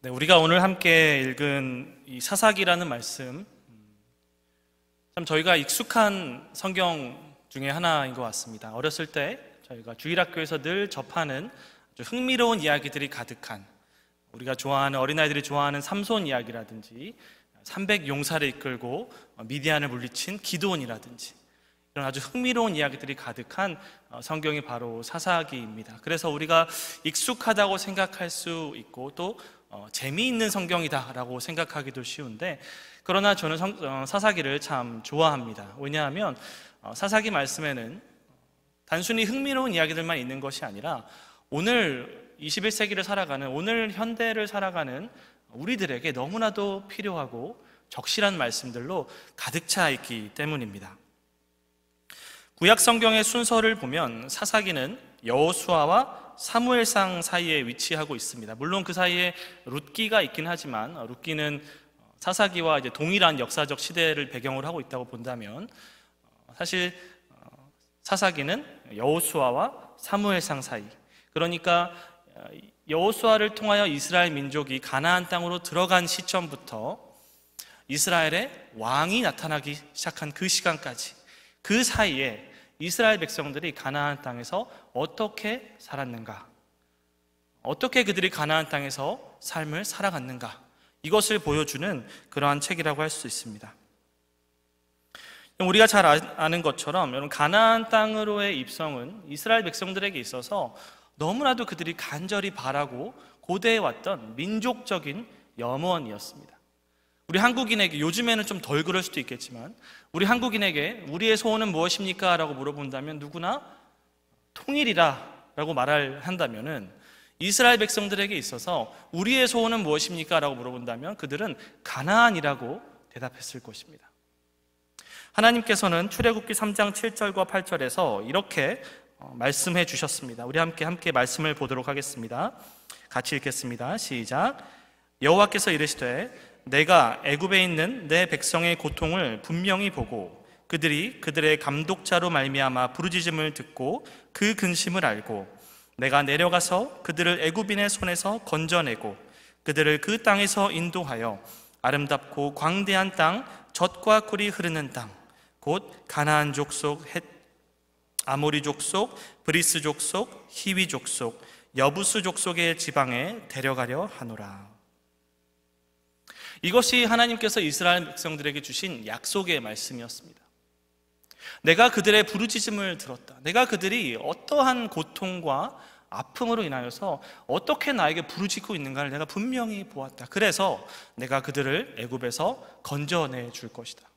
네, 우리가 오늘 함께 읽은 이 사사기라는 말씀, 참 저희가 익숙한 성경 중에 하나인 것 같습니다. 어렸을 때 저희가 주일학교에서 늘 접하는 흥미로운 이야기들이 가득한 우리가 좋아하는 어린아이들이 좋아하는 삼손 이야기라든지 300용사를 이끌고 미디안을 물리친 기도원이라든지 이런 아주 흥미로운 이야기들이 가득한 어, 성경이 바로 사사기입니다. 그래서 우리가 익숙하다고 생각할 수 있고 또 어, 재미있는 성경이다라고 생각하기도 쉬운데 그러나 저는 성, 어, 사사기를 참 좋아합니다. 왜냐하면 어, 사사기 말씀에는 단순히 흥미로운 이야기들만 있는 것이 아니라 오늘 21세기를 살아가는 오늘 현대를 살아가는 우리들에게 너무나도 필요하고 적실한 말씀들로 가득 차 있기 때문입니다. 구약 성경의 순서를 보면 사사기는 여호수아와 사무엘상 사이에 위치하고 있습니다. 물론 그 사이에 룻기가 있긴 하지만 어, 룻기는 어, 사사기와 이제 동일한 역사적 시대를 배경으로 하고 있다고 본다면 어, 사실 사사기는 여호수아와 사무엘상 사이 그러니까 여호수아를 통하여 이스라엘 민족이 가나안 땅으로 들어간 시점부터 이스라엘의 왕이 나타나기 시작한 그 시간까지 그 사이에 이스라엘 백성들이 가나안 땅에서 어떻게 살았는가? 어떻게 그들이 가나안 땅에서 삶을 살아갔는가? 이것을 보여주는 그러한 책이라고 할 수 있습니다. 우리가 잘 아, 아는 것처럼 여러분 가나안 땅으로의 입성은 이스라엘 백성들에게 있어서 너무나도 그들이 간절히 바라고 고대해 왔던 민족적인 염원이었습니다. 우리 한국인에게 요즘에는 좀 덜 그럴 수도 있겠지만 우리 한국인에게 우리의 소원은 무엇입니까? 라고 물어본다면 누구나 통일이라 라고 말할 한다면은 이스라엘 백성들에게 있어서 우리의 소원은 무엇입니까? 라고 물어본다면 그들은 가나안이라고 대답했을 것입니다. 하나님께서는 출애굽기 3장 7절과 8절에서 이렇게 어, 말씀해 주셨습니다. 우리 함께 함께 말씀을 보도록 하겠습니다. 같이 읽겠습니다. 시작. 여호와께서 이르시되 내가 애굽에 있는 내 백성의 고통을 분명히 보고 그들이 그들의 감독자로 말미암아 부르짖음을 듣고 그 근심을 알고 내가 내려가서 그들을 애굽인의 손에서 건져내고 그들을 그 땅에서 인도하여 아름답고 광대한 땅 젖과 꿀이 흐르는 땅 곧 가나안 족속 아모리 족속 브리스 족속 히위 족속 여부스 족속의 지방에 데려가려 하노라 이것이 하나님께서 이스라엘 백성들에게 주신 약속의 말씀이었습니다. 내가 그들의 부르짖음을 들었다. 내가 그들이 어떠한 고통과 아픔으로 인하여서 어떻게 나에게 부르짖고 있는가를 내가 분명히 보았다. 그래서 내가 그들을 애굽에서 건져내 줄 것이다.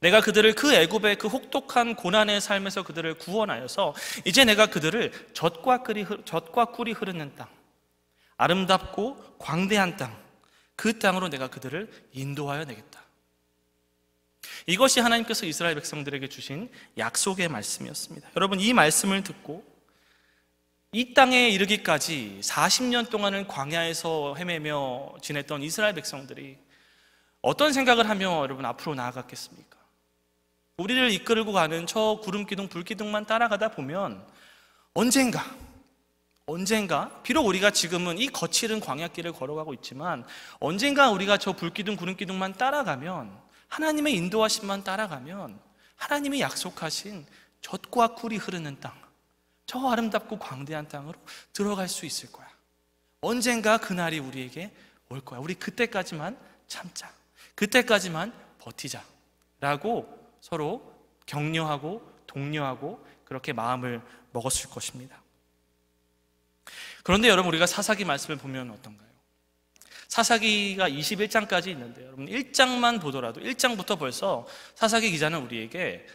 내가 그들을 그 애굽의 그 혹독한 고난의 삶에서 그들을 구원하여서 이제 내가 그들을 젖과 꿀이 흐르는 땅, 아름답고 광대한 땅, 그 땅으로 내가 그들을 인도하여 내겠다. 이것이 하나님께서 이스라엘 백성들에게 주신 약속의 말씀이었습니다. 여러분, 이 말씀을 듣고 이 땅에 이르기까지 40년 동안은 광야에서 헤매며 지냈던 이스라엘 백성들이 어떤 생각을 하며 여러분 앞으로 나아갔겠습니까? 우리를 이끌고 가는 저 구름기둥, 불기둥만 따라가다 보면 언젠가 언젠가 비록 우리가 지금은 이 거칠은 광야길을 걸어가고 있지만 언젠가 우리가 저 불기둥 구름기둥만 따라가면 하나님의 인도하심만 따라가면 하나님이 약속하신 젖과 꿀이 흐르는 땅, 저 아름답고 광대한 땅으로 들어갈 수 있을 거야. 언젠가 그날이 우리에게 올 거야. 우리 그때까지만 참자. 그때까지만 버티자. 라고 서로 격려하고 독려하고 그렇게 마음을 먹었을 것입니다. 그런데 여러분 우리가 사사기 말씀을 보면 어떤가요? 사사기가 21장까지 있는데 여러분 1장만 보더라도 1장부터 벌써 사사기 기자는 우리에게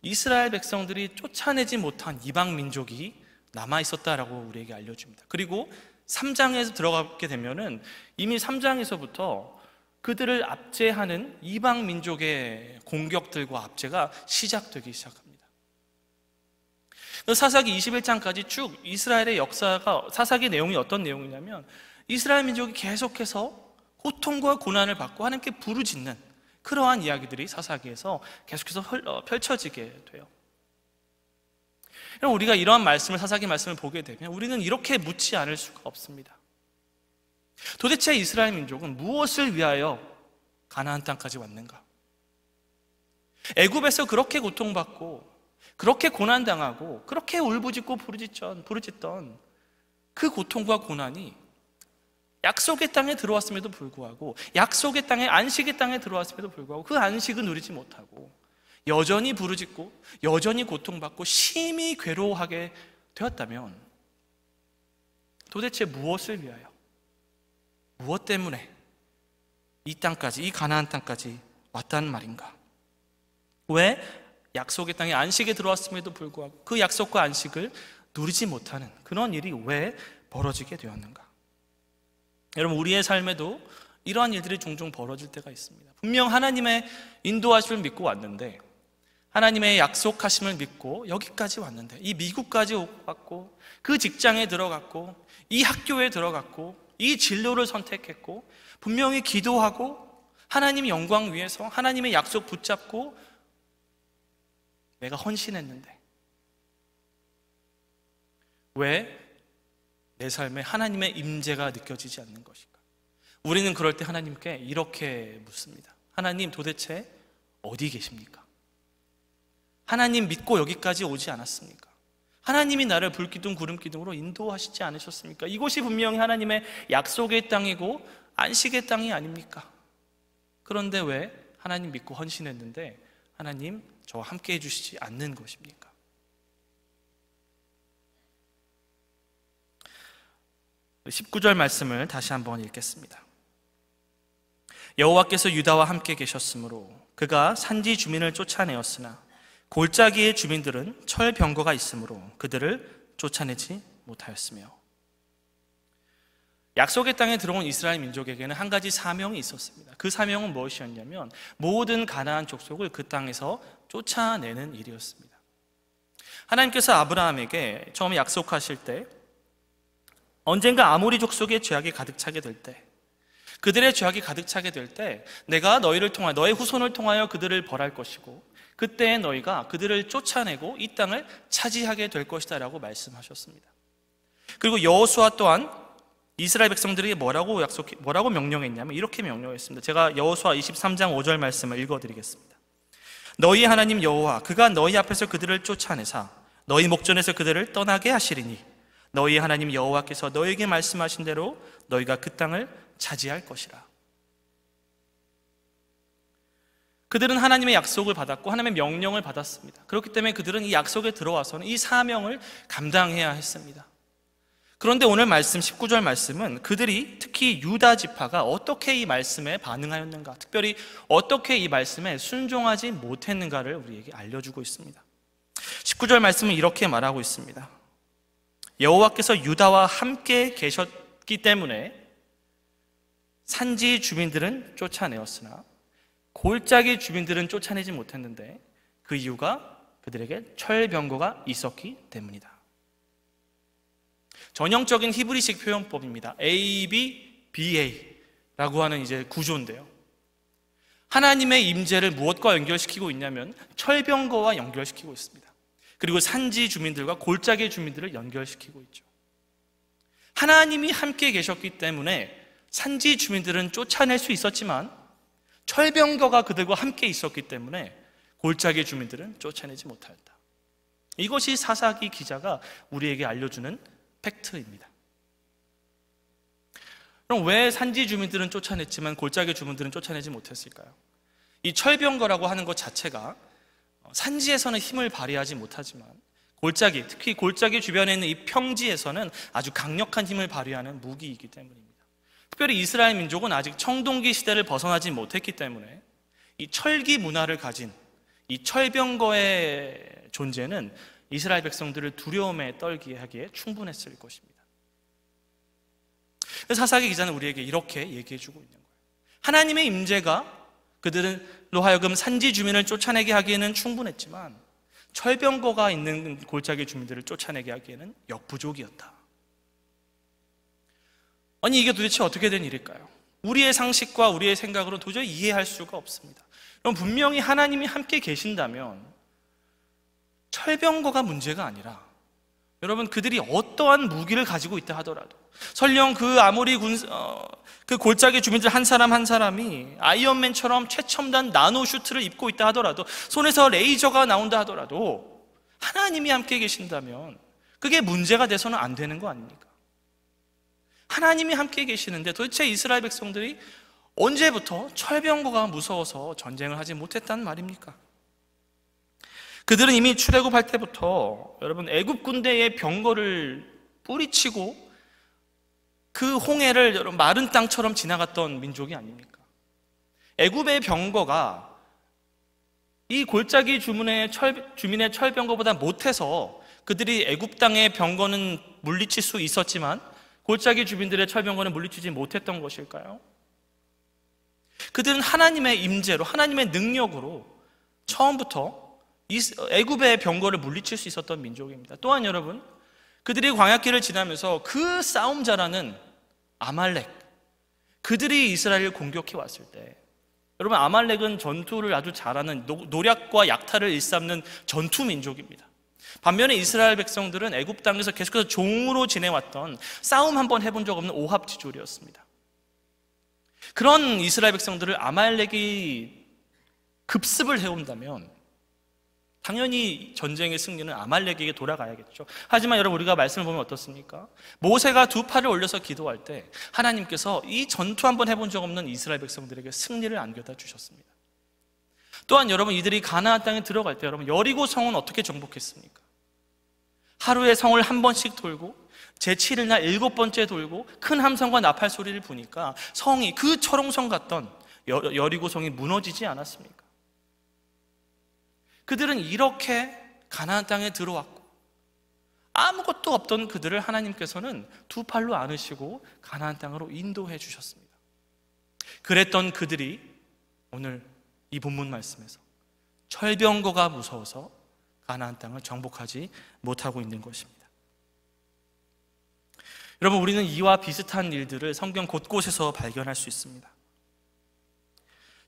이스라엘 백성들이 쫓아내지 못한 이방 민족이 남아 있었다라고 우리에게 알려줍니다. 그리고 3장에서 들어가게 되면은 이미 3장에서부터 그들을 압제하는 이방 민족의 공격들과 압제가 시작되기 시작합니다. 사사기 21장까지 쭉 이스라엘의 역사가 사사기 내용이 어떤 내용이냐면 이스라엘 민족이 계속해서 고통과 고난을 받고 하나님께 부르짖는 그러한 이야기들이 사사기에서 계속해서 어, 펼쳐지게 돼요. 우리가 이러한 말씀을 사사기 말씀을 보게 되면 우리는 이렇게 묻지 않을 수가 없습니다. 도대체 이스라엘 민족은 무엇을 위하여 가나안 땅까지 왔는가? 애굽에서 그렇게 고통받고 그렇게 고난당하고 그렇게 울부짖고 부르짖던, 부르짖던 그 고통과 고난이 약속의 땅에 들어왔음에도 불구하고 약속의 땅에 안식의 땅에 들어왔음에도 불구하고 그 안식은 누리지 못하고 여전히 부르짖고 여전히 고통받고 심히 괴로워하게 되었다면 도대체 무엇을 위하여 무엇 때문에 이 땅까지 이 가나안 땅까지 왔다는 말인가? 왜 약속의 땅에 안식에 들어왔음에도 불구하고 그 약속과 안식을 누리지 못하는 그런 일이 왜 벌어지게 되었는가? 여러분 우리의 삶에도 이러한 일들이 종종 벌어질 때가 있습니다. 분명 하나님의 인도하심을 믿고 왔는데 하나님의 약속하심을 믿고 여기까지 왔는데 이 미국까지 왔고 그 직장에 들어갔고 이 학교에 들어갔고 이 진로를 선택했고 분명히 기도하고 하나님 영광 위해서 하나님의 약속 붙잡고 내가 헌신했는데. 왜 내 삶에 하나님의 임재가 느껴지지 않는 것일까? 우리는 그럴 때 하나님께 이렇게 묻습니다. 하나님 도대체 어디 계십니까? 하나님 믿고 여기까지 오지 않았습니까? 하나님이 나를 불기둥 구름기둥으로 인도하시지 않으셨습니까? 이곳이 분명히 하나님의 약속의 땅이고 안식의 땅이 아닙니까? 그런데 왜 하나님 믿고 헌신했는데 하나님 저와 함께 해주시지 않는 것입니까? 19절 말씀을 다시 한번 읽겠습니다. 여호와께서 유다와 함께 계셨으므로 그가 산지 주민을 쫓아내었으나 골짜기의 주민들은 철병거가 있으므로 그들을 쫓아내지 못하였으며 약속의 땅에 들어온 이스라엘 민족에게는 한 가지 사명이 있었습니다. 그 사명은 무엇이었냐면 모든 가나안 족속을 그 땅에서 쫓아내는 일이었습니다. 하나님께서 아브라함에게 처음 약속하실 때 언젠가 아모리 족속의 죄악이 가득 차게 될 때, 그들의 죄악이 가득 차게 될 때, 내가 너희를 통하여, 너의 후손을 통하여 그들을 벌할 것이고, 그때 너희가 그들을 쫓아내고 이 땅을 차지하게 될 것이다 라고 말씀하셨습니다. 그리고 여호수아 또한 이스라엘 백성들에게 뭐라고 약속 뭐라고 명령했냐면 이렇게 명령했습니다. 제가 여호수아 23장 5절 말씀을 읽어 드리겠습니다. 너희 하나님 여호와 그가 너희 앞에서 그들을 쫓아내사 너희 목전에서 그들을 떠나게 하시리니 너희 하나님 여호와께서 너에게 희 말씀하신 대로 너희가 그 땅을 차지할 것이라. 그들은 하나님의 약속을 받았고 하나님의 명령을 받았습니다. 그렇기 때문에 그들은 이 약속에 들어와서는 이 사명을 감당해야 했습니다. 그런데 오늘 말씀 19절 말씀은 그들이 특히 유다 지파가 어떻게 이 말씀에 반응하였는가, 특별히 어떻게 이 말씀에 순종하지 못했는가를 우리에게 알려주고 있습니다. 19절 말씀은 이렇게 말하고 있습니다. 여호와께서 유다와 함께 계셨기 때문에 산지 주민들은 쫓아내었으나 골짜기 주민들은 쫓아내지 못했는데 그 이유가 그들에게 철병고가 있었기 때문이다. 전형적인 히브리식 표현법입니다. A, B, BA라고 하는 이제 구조인데요. 하나님의 임재를 무엇과 연결시키고 있냐면 철병거와 연결시키고 있습니다. 그리고 산지 주민들과 골짜기 주민들을 연결시키고 있죠. 하나님이 함께 계셨기 때문에 산지 주민들은 쫓아낼 수 있었지만 철병거가 그들과 함께 있었기 때문에 골짜기 주민들은 쫓아내지 못하다 이것이 사사기 기자가 우리에게 알려주는 팩트입니다. 그럼 왜 산지 주민들은 쫓아냈지만 골짜기 주민들은 쫓아내지 못했을까요? 이 철병거라고 하는 것 자체가 산지에서는 힘을 발휘하지 못하지만 골짜기, 특히 골짜기 주변에 있는 이 평지에서는 아주 강력한 힘을 발휘하는 무기이기 때문입니다. 특별히 이스라엘 민족은 아직 청동기 시대를 벗어나지 못했기 때문에 이 철기 문화를 가진 이 철병거의 존재는 이스라엘 백성들을 두려움에 떨게 하기에 충분했을 것입니다. 사사기 기자는 우리에게 이렇게 얘기해 주고 있는 거예요. 하나님의 임재가 그들로 하여금 산지 주민을 쫓아내게 하기에는 충분했지만 철병거가 있는 골짜기 주민들을 쫓아내게 하기에는 역부족이었다. 아니 이게 도대체 어떻게 된 일일까요? 우리의 상식과 우리의 생각으로 도저히 이해할 수가 없습니다. 그럼 분명히 하나님이 함께 계신다면 철병거가 문제가 아니라 여러분 그들이 어떠한 무기를 가지고 있다 하더라도 설령 그아무리 군, 어, 그 골짜기 주민들 한 사람 한 사람이 아이언맨처럼 최첨단 나노 슈트를 입고 있다 하더라도 손에서 레이저가 나온다 하더라도 하나님이 함께 계신다면 그게 문제가 돼서는 안 되는 거 아닙니까? 하나님이 함께 계시는데 도대체 이스라엘 백성들이 언제부터 철병고가 무서워서 전쟁을 하지 못했단 말입니까? 그들은 이미 출애굽할 때부터 여러분 애굽 군대의 병거를 뿌리치고 그 홍해를 여러분 마른 땅처럼 지나갔던 민족이 아닙니까? 애굽의 병거가 이 골짜기 주민의, 철, 주민의 철병거보다 못해서 그들이 애굽 땅의 병거는 물리칠 수 있었지만 골짜기 주민들의 철병거는 물리치지 못했던 것일까요? 그들은 하나님의 임재로 하나님의 능력으로 처음부터 애굽의 병거를 물리칠 수 있었던 민족입니다. 또한 여러분, 그들이 광야길을 지나면서 그 싸움자라는 아말렉, 그들이 이스라엘을 공격해 왔을 때, 여러분, 아말렉은 전투를 아주 잘하는 노략과 약탈을 일삼는 전투 민족입니다. 반면에 이스라엘 백성들은 애굽 땅에서 계속해서 종으로 지내왔던 싸움 한번 해본 적 없는 오합지졸이었습니다. 그런 이스라엘 백성들을 아말렉이 급습을 해온다면 당연히 전쟁의 승리는 아말렉에게 돌아가야겠죠. 하지만 여러분 우리가 말씀을 보면 어떻습니까? 모세가 두 팔을 올려서 기도할 때 하나님께서 이 전투 한번 해본 적 없는 이스라엘 백성들에게 승리를 안겨다 주셨습니다. 또한 여러분 이들이 가나안 땅에 들어갈 때 여러분 여리고 성은 어떻게 정복했습니까? 하루에 성을 한 번씩 돌고 제7일날 일곱 번째 돌고 큰 함성과 나팔 소리를 부니까 성이 그 철옹성 같던 여리고 성이 무너지지 않았습니까? 그들은 이렇게 가나안 땅에 들어왔고 아무것도 없던 그들을 하나님께서는 두 팔로 안으시고 가나안 땅으로 인도해 주셨습니다. 그랬던 그들이 오늘 이 본문 말씀에서 철병거가 무서워서 가나안 땅을 정복하지 못하고 있는 것입니다. 여러분 우리는 이와 비슷한 일들을 성경 곳곳에서 발견할 수 있습니다.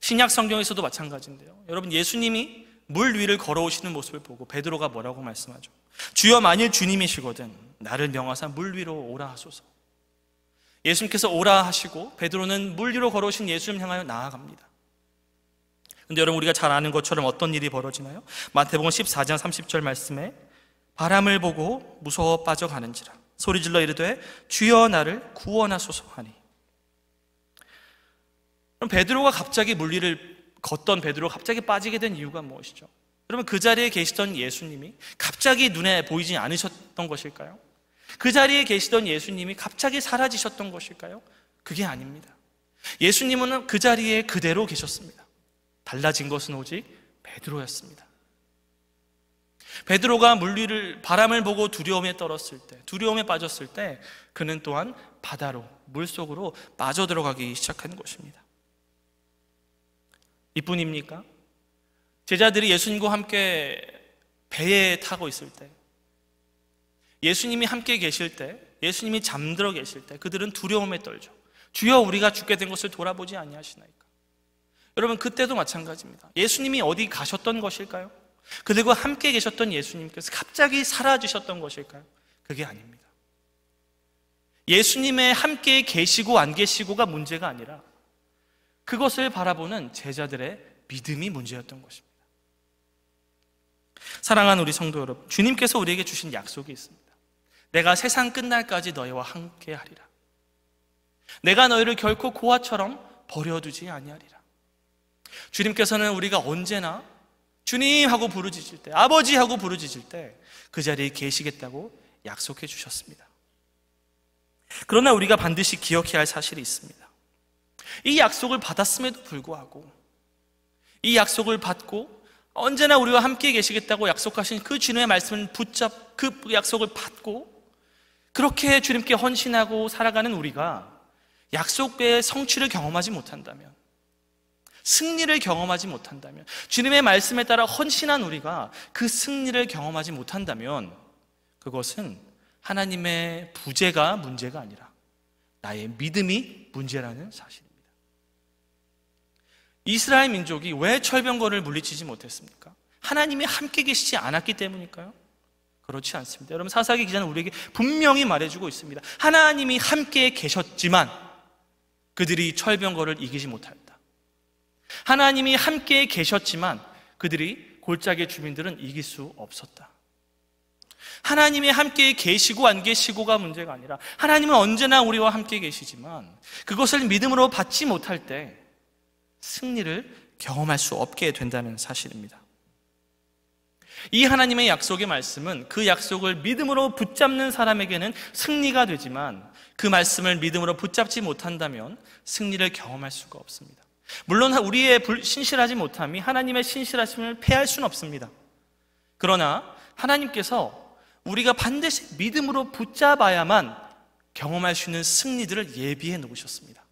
신약 성경에서도 마찬가지인데요. 여러분 예수님이 물 위를 걸어오시는 모습을 보고 베드로가 뭐라고 말씀하죠? 주여 만일 주님이시거든 나를 명하사 물 위로 오라 하소서. 예수님께서 오라 하시고 베드로는 물 위로 걸어오신 예수님 향하여 나아갑니다. 근데 여러분 우리가 잘 아는 것처럼 어떤 일이 벌어지나요? 마태복음 14장 30절 말씀에 바람을 보고 무서워 빠져가는지라 소리질러 이르되 주여 나를 구원하소서 하니 그럼 베드로가 갑자기 물리를 걷던 베드로 갑자기 빠지게 된 이유가 무엇이죠? 그러면 그 자리에 계시던 예수님이 갑자기 눈에 보이지 않으셨던 것일까요? 그 자리에 계시던 예수님이 갑자기 사라지셨던 것일까요? 그게 아닙니다. 예수님은 그 자리에 그대로 계셨습니다. 달라진 것은 오직 베드로였습니다. 베드로가 물리를 바람을 보고 두려움에 떨었을 때, 두려움에 빠졌을 때 그는 또한 바다로 물속으로 빠져 들어가기 시작한 것입니다. 이뿐입니까? 제자들이 예수님과 함께 배에 타고 있을 때, 예수님이 함께 계실 때, 예수님이 잠들어 계실 때, 그들은 두려움에 떨죠. 주여 우리가 죽게 된 것을 돌아보지 아니하시나이까. 여러분 그때도 마찬가지입니다. 예수님이 어디 가셨던 것일까요? 그들과 함께 계셨던 예수님께서 갑자기 사라지셨던 것일까요? 그게 아닙니다. 예수님의 함께 계시고 안 계시고가 문제가 아니라 그것을 바라보는 제자들의 믿음이 문제였던 것입니다. 사랑하는 우리 성도 여러분, 주님께서 우리에게 주신 약속이 있습니다. 내가 세상 끝날까지 너희와 함께 하리라. 내가 너희를 결코 고아처럼 버려두지 아니하리라. 주님께서는 우리가 언제나 주님 하고 부르짖을 때, 아버지 하고 부르짖을 때 그 자리에 계시겠다고 약속해 주셨습니다. 그러나 우리가 반드시 기억해야 할 사실이 있습니다. 이 약속을 받았음에도 불구하고 이 약속을 받고 언제나 우리와 함께 계시겠다고 약속하신 그 주님의 말씀을 붙잡 그 약속을 받고 그렇게 주님께 헌신하고 살아가는 우리가 약속의 성취를 경험하지 못한다면 승리를 경험하지 못한다면 주님의 말씀에 따라 헌신한 우리가 그 승리를 경험하지 못한다면 그것은 하나님의 부재가 문제가 아니라 나의 믿음이 문제라는 사실. 이스라엘 민족이 왜 철병거를 물리치지 못했습니까? 하나님이 함께 계시지 않았기 때문일까요? 그렇지 않습니다. 여러분 사사기 기자는 우리에게 분명히 말해주고 있습니다. 하나님이 함께 계셨지만 그들이 철병거를 이기지 못하다 하나님이 함께 계셨지만 그들이 골짜기 주민들은 이길 수 없었다. 하나님이 함께 계시고 안 계시고가 문제가 아니라 하나님은 언제나 우리와 함께 계시지만 그것을 믿음으로 받지 못할 때 승리를 경험할 수 없게 된다는 사실입니다. 이 하나님의 약속의 말씀은 그 약속을 믿음으로 붙잡는 사람에게는 승리가 되지만 그 말씀을 믿음으로 붙잡지 못한다면 승리를 경험할 수가 없습니다. 물론 우리의 신실하지 못함이 하나님의 신실하심을 패할 수는 없습니다. 그러나 하나님께서 우리가 반드시 믿음으로 붙잡아야만 경험할 수 있는 승리들을 예비해 놓으셨습니다.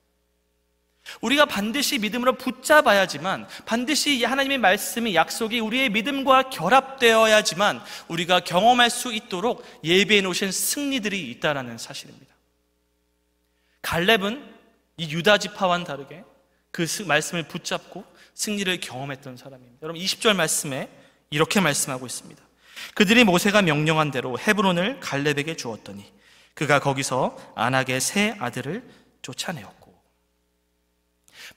우리가 반드시 믿음으로 붙잡아야지만 반드시 하나님의 말씀이 약속이 우리의 믿음과 결합되어야지만 우리가 경험할 수 있도록 예비해 놓으신 승리들이 있다라는 사실입니다. 갈렙은 이 유다 지파와는 다르게 그 말씀을 붙잡고 승리를 경험했던 사람입니다. 여러분 20절 말씀에 이렇게 말씀하고 있습니다. 그들이 모세가 명령한 대로 헤브론을 갈렙에게 주었더니 그가 거기서 안악의 세 아들을 쫓아내었고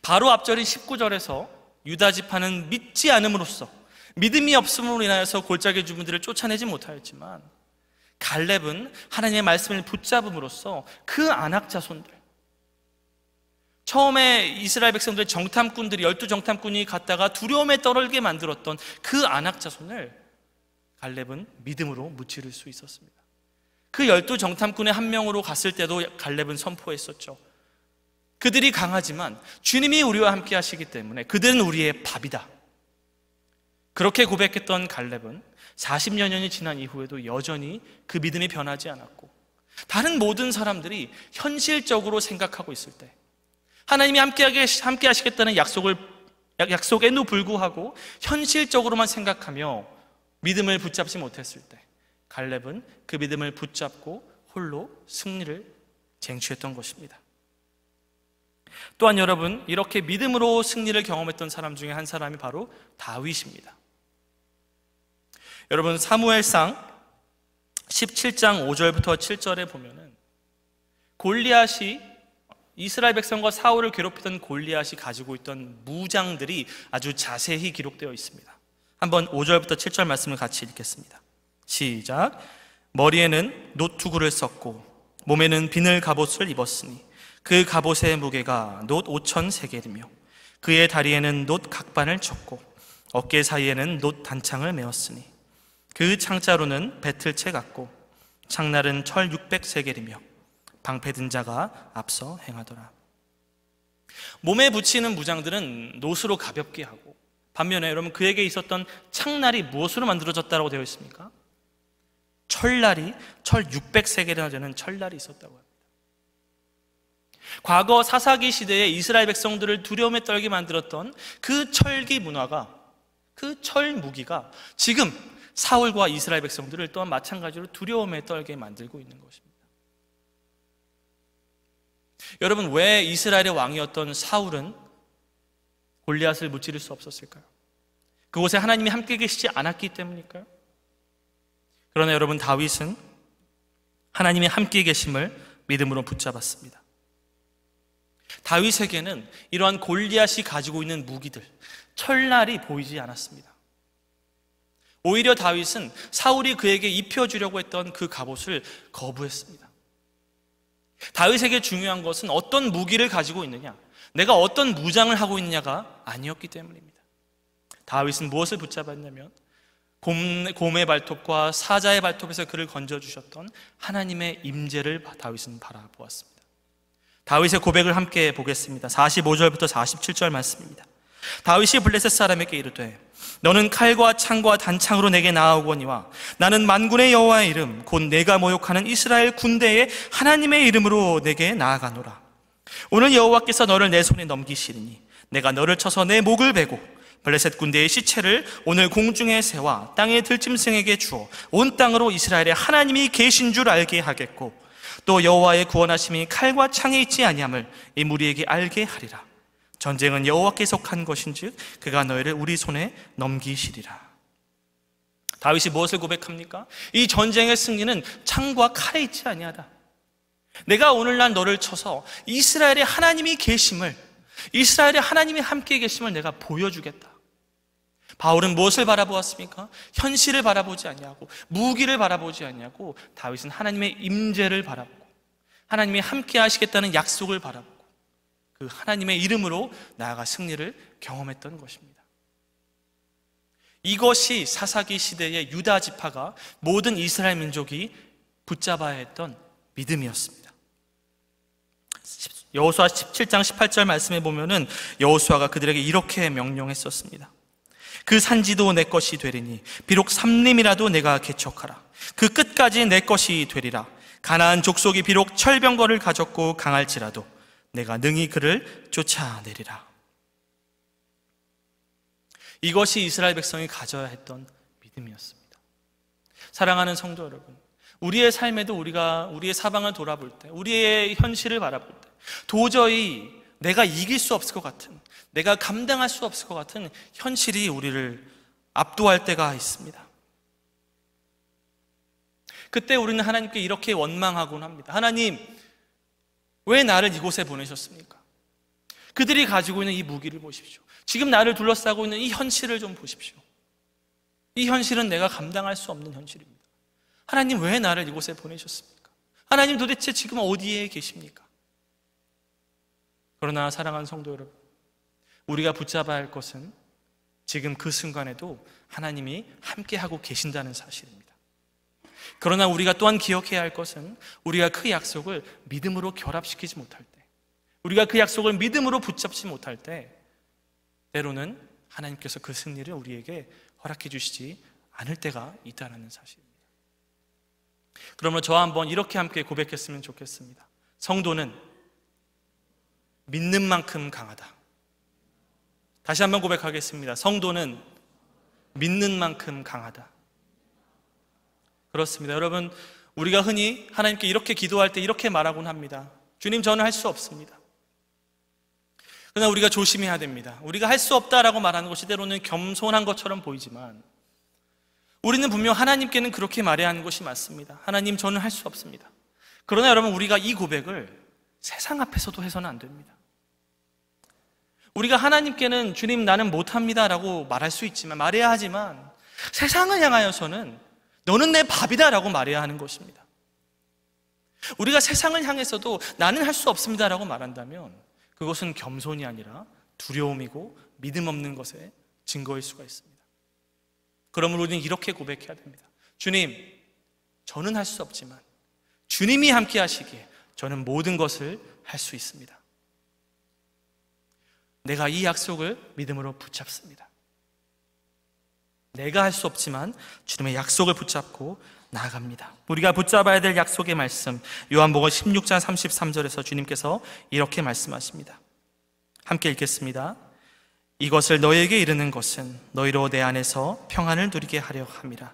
바로 앞절인 19절에서 유다 지파는 믿지 않음으로써 믿음이 없음으로 인하여서 골짜기 주민들을 쫓아내지 못하였지만 갈렙은 하나님의 말씀을 붙잡음으로써 그 안악 자손들 처음에 이스라엘 백성들의 정탐꾼들이 열두 정탐꾼이 갔다가 두려움에 떨게 어지 만들었던 그 안악 자손을 갈렙은 믿음으로 무찌를 수 있었습니다. 그 열두 정탐꾼의 한 명으로 갔을 때도 갈렙은 선포했었죠. 그들이 강하지만 주님이 우리와 함께 하시기 때문에 그들은 우리의 밥이다. 그렇게 고백했던 갈렙은 40여 년이 지난 이후에도 여전히 그 믿음이 변하지 않았고 다른 모든 사람들이 현실적으로 생각하고 있을 때 하나님이 함께하 함께 하시겠다는 약속을, 약속에도 불구하고 현실적으로만 생각하며 믿음을 붙잡지 못했을 때 갈렙은 그 믿음을 붙잡고 홀로 승리를 쟁취했던 것입니다. 또한 여러분 이렇게 믿음으로 승리를 경험했던 사람 중에 한 사람이 바로 다윗입니다. 여러분 사무엘상 17장 5절부터 7절에 보면은 골리앗이 이스라엘 백성과 사울을 괴롭히던 골리앗이 가지고 있던 무장들이 아주 자세히 기록되어 있습니다. 한번 5절부터 7절 말씀을 같이 읽겠습니다. 시작. 머리에는 노투구를 썼고 몸에는 비늘 갑옷을 입었으니 그 갑옷의 무게가 놋 5천 세겔이며 그의 다리에는 놋 각반을 쳤고 어깨 사이에는 놋 단창을 메었으니 그창자로는 배틀채 같고 창날은 철 600세겔이며 방패든 자가 앞서 행하더라 몸에 붙이는 무장들은 노스로 가볍게 하고 반면에 여러분 그에게 있었던 창날이 무엇으로 만들어졌다고 되어 있습니까? 철날이 철 600세겔이나 되는 철날이 있었다고요 과거 사사기 시대에 이스라엘 백성들을 두려움에 떨게 만들었던 그 철기 문화가 그 철무기가 지금 사울과 이스라엘 백성들을 또한 마찬가지로 두려움에 떨게 만들고 있는 것입니다. 여러분 왜 이스라엘의 왕이었던 사울은 골리앗을 무찌를 수 없었을까요? 그곳에 하나님이 함께 계시지 않았기 때문일까요? 그러나 여러분 다윗은 하나님이 함께 계심을 믿음으로 붙잡았습니다. 다윗에게는 이러한 골리앗이 가지고 있는 무기들, 철날이 보이지 않았습니다. 오히려 다윗은 사울이 그에게 입혀주려고 했던 그 갑옷을 거부했습니다. 다윗에게 중요한 것은 어떤 무기를 가지고 있느냐, 내가 어떤 무장을 하고 있느냐가 아니었기 때문입니다. 다윗은 무엇을 붙잡았냐면 곰, 의 발톱과 사자의 발톱에서 그를 건져주셨던 하나님의 임재를 다윗은 바라보았습니다. 다윗의 고백을 함께 보겠습니다. 45절부터 47절 말씀입니다. 다윗이 블레셋 사람에게 이르되 너는 칼과 창과 단창으로 내게 나아오거니와 나는 만군의 여호와의 이름 곧 내가 모욕하는 이스라엘 군대의 하나님의 이름으로 내게 나아가노라 오늘 여호와께서 너를 내 손에 넘기시리니 내가 너를 쳐서 내 목을 베고 블레셋 군대의 시체를 오늘 공중의 새와 땅의 들짐승에게 주어 온 땅으로 이스라엘의 하나님이 계신 줄 알게 하겠고 또 여호와의 구원하심이 칼과 창에 있지 아니함을 이 무리에게 알게 하리라. 전쟁은 여호와께 속한 것인즉 그가 너희를 우리 손에 넘기시리라. 다윗이 무엇을 고백합니까? 이 전쟁의 승리는 창과 칼에 있지 아니하다. 내가 오늘날 너를 쳐서 이스라엘의 하나님이 계심을 이스라엘의 하나님이 함께 계심을 내가 보여주겠다. 바울은 무엇을 바라보았습니까? 현실을 바라보지 않냐고 무기를 바라보지 않냐고 다윗은 하나님의 임재를 바라보고 하나님이 함께 하시겠다는 약속을 바라보고 그 하나님의 이름으로 나아가 승리를 경험했던 것입니다. 이것이 사사기 시대의 유다 지파가 모든 이스라엘 민족이 붙잡아야 했던 믿음이었습니다. 여호수아 17장 18절 말씀에 보면은 여호수아가 그들에게 이렇게 명령했었습니다. 그 산지도 내 것이 되리니 비록 삼림이라도 내가 개척하라 그 끝까지 내 것이 되리라 가나안 족속이 비록 철병거를 가졌고 강할지라도 내가 능히 그를 쫓아내리라 이것이 이스라엘 백성이 가져야 했던 믿음이었습니다 사랑하는 성도 여러분 우리의 삶에도 우리가 우리의 사방을 돌아볼 때 우리의 현실을 바라볼 때 도저히 내가 이길 수 없을 것 같은, 내가 감당할 수 없을 것 같은 현실이 우리를 압도할 때가 있습니다. 그때 우리는 하나님께 이렇게 원망하곤 합니다. 하나님, 왜 나를 이곳에 보내셨습니까? 그들이 가지고 있는 이 무기를 보십시오. 지금 나를 둘러싸고 있는 이 현실을 좀 보십시오. 이 현실은 내가 감당할 수 없는 현실입니다. 하나님, 왜 나를 이곳에 보내셨습니까? 하나님 도대체 지금 어디에 계십니까? 그러나 사랑하는 성도 여러분, 우리가 붙잡아야 할 것은 지금 그 순간에도 하나님이 함께하고 계신다는 사실입니다. 그러나 우리가 또한 기억해야 할 것은 우리가 그 약속을 믿음으로 결합시키지 못할 때, 우리가 그 약속을 믿음으로 붙잡지 못할 때, 때로는 하나님께서 그 승리를 우리에게 허락해 주시지 않을 때가 있다는 사실입니다. 그러므 저와 한번 이렇게 함께 고백했으면 좋겠습니다. 성도는 믿는 만큼 강하다. 다시 한번 고백하겠습니다. 성도는 믿는 만큼 강하다. 그렇습니다. 여러분, 우리가 흔히 하나님께 이렇게 기도할 때 이렇게 말하곤 합니다. 주님, 저는 할 수 없습니다. 그러나 우리가 조심해야 됩니다. 우리가 할 수 없다라고 말하는 것이 때로는 겸손한 것처럼 보이지만 우리는 분명 하나님께는 그렇게 말해야 하는 것이 맞습니다. 하나님, 저는 할 수 없습니다. 그러나 여러분, 우리가 이 고백을 세상 앞에서도 해서는 안 됩니다. 우리가 하나님께는 주님 나는 못합니다라고 말할 수 있지만 말해야 하지만 세상을 향하여서는 너는 내 밥이다라고 말해야 하는 것입니다. 우리가 세상을 향해서도 나는 할 수 없습니다라고 말한다면 그것은 겸손이 아니라 두려움이고 믿음 없는 것의 증거일 수가 있습니다. 그러므로 우리는 이렇게 고백해야 됩니다. 주님, 저는 할 수 없지만 주님이 함께 하시기에 저는 모든 것을 할 수 있습니다. 내가 이 약속을 믿음으로 붙잡습니다. 내가 할 수 없지만 주님의 약속을 붙잡고 나아갑니다. 우리가 붙잡아야 될 약속의 말씀, 요한복음 16장 33절에서 주님께서 이렇게 말씀하십니다. 함께 읽겠습니다. 이것을 너에게 이르는 것은 너희로 내 안에서 평안을 누리게 하려 함이라.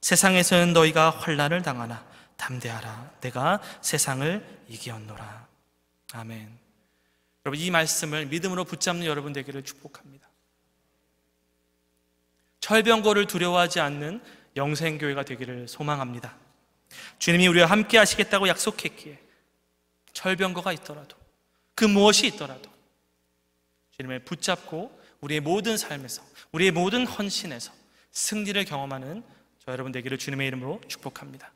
세상에서는 너희가 환란을 당하나 담대하라. 내가 세상을 이기었노라. 아멘. 여러분 이 말씀을 믿음으로 붙잡는 여러분 되기를 축복합니다. 철병거를 두려워하지 않는 영생교회가 되기를 소망합니다. 주님이 우리와 함께 하시겠다고 약속했기에 철병거가 있더라도 그 무엇이 있더라도 주님을 붙잡고 우리의 모든 삶에서 우리의 모든 헌신에서 승리를 경험하는 저 여러분 되기를 주님의 이름으로 축복합니다.